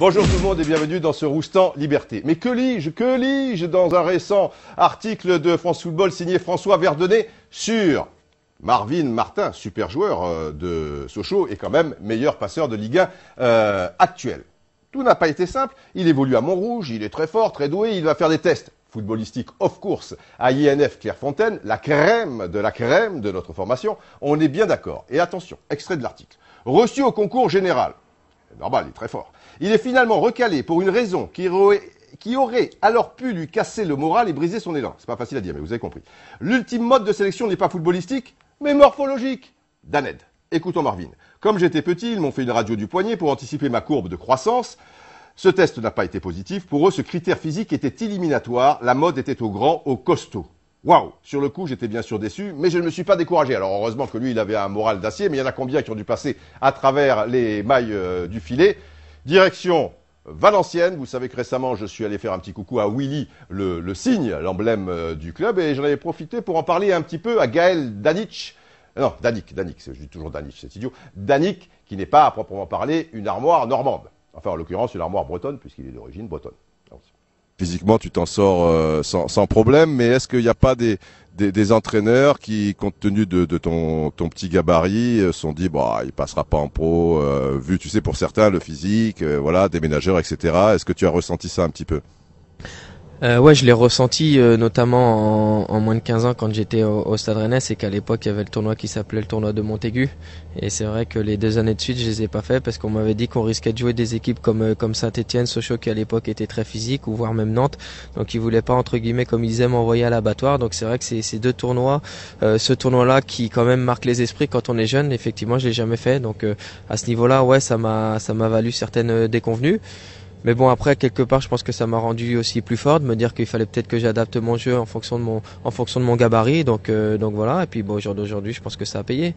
Bonjour tout le monde et bienvenue dans ce Roustan Liberté. Mais que lis-je Que lis-je dans un récent article de France Football signé François Verdonnet sur Marvin Martin, super joueur euh, de Sochaux et quand même meilleur passeur de Ligue 1 euh, actuel. Tout n'a pas été simple. Il évolue à Montrouge, il est très fort, très doué, il va faire des tests footballistiques off course à INF Clairefontaine, la crème de la crème de notre formation, on est bien d'accord. Et attention, extrait de l'article. Reçu au concours général, normal, il est très fort. Il est finalement recalé pour une raison qui, qui aurait alors pu lui casser le moral et briser son élan. C'est pas facile à dire, mais vous avez compris. L'ultime mode de sélection n'est pas footballistique, mais morphologique. Daned. Écoutons Marvin. Comme j'étais petit, ils m'ont fait une radio du poignet pour anticiper ma courbe de croissance. Ce test n'a pas été positif. Pour eux, ce critère physique était éliminatoire. La mode était au grand, au costaud. Waouh Sur le coup, j'étais bien sûr déçu, mais je ne me suis pas découragé. Alors heureusement que lui, il avait un moral d'acier, mais il y en a combien qui ont dû passer à travers les mailles euh, du filet Direction Valenciennes. Vous savez que récemment, je suis allé faire un petit coucou à Willy, le, signe, l'emblème euh, du club, et j'en avais profité pour en parler un petit peu à Gaël Danic. Euh, non, Danic, Danic, je dis toujours Danic, c'est idiot. Danic, qui n'est pas à proprement parler une armoire normande. Enfin, en l'occurrence, une armoire bretonne, puisqu'il est d'origine bretonne physiquement, tu t'en sors euh, sans, sans, problème. Mais est-ce qu'il n'y a pas des, des, entraîneurs qui, compte tenu de, de ton, ton petit gabarit, euh, sont dit bah il passera pas en pro, euh, vu tu sais pour certains le physique, voilà, ménageurs, etc. Est-ce que tu as ressenti ça un petit peu euh, ouais, je l'ai ressenti euh, notamment en, moins de 15 ans quand j'étais au, Stade Rennais, c'est qu'à l'époque il y avait le tournoi qui s'appelait le tournoi de Montaigu, et c'est vrai que les deux années de suite je les ai pas fait parce qu'on m'avait dit qu'on risquait de jouer des équipes comme euh, comme saint etienne Sochaux qui à l'époque était très physique, ou voire même Nantes, donc ils voulaient pas entre guillemets comme ils disaient m'envoyer à l'abattoir, donc c'est vrai que ces deux tournois, ce tournoi-là qui quand même marque les esprits quand on est jeune, effectivement je l'ai jamais fait, donc à ce niveau-là ouais ça m'a ça m'a valu certaines déconvenues. Mais bon, après, quelque part, je pense que ça m'a rendu aussi plus fort de me dire qu'il fallait peut-être que j'adapte mon jeu en fonction de mon, en fonction de mon gabarit. Donc, euh, donc voilà. Et puis, bon, aujourd'hui, je pense que ça a payé.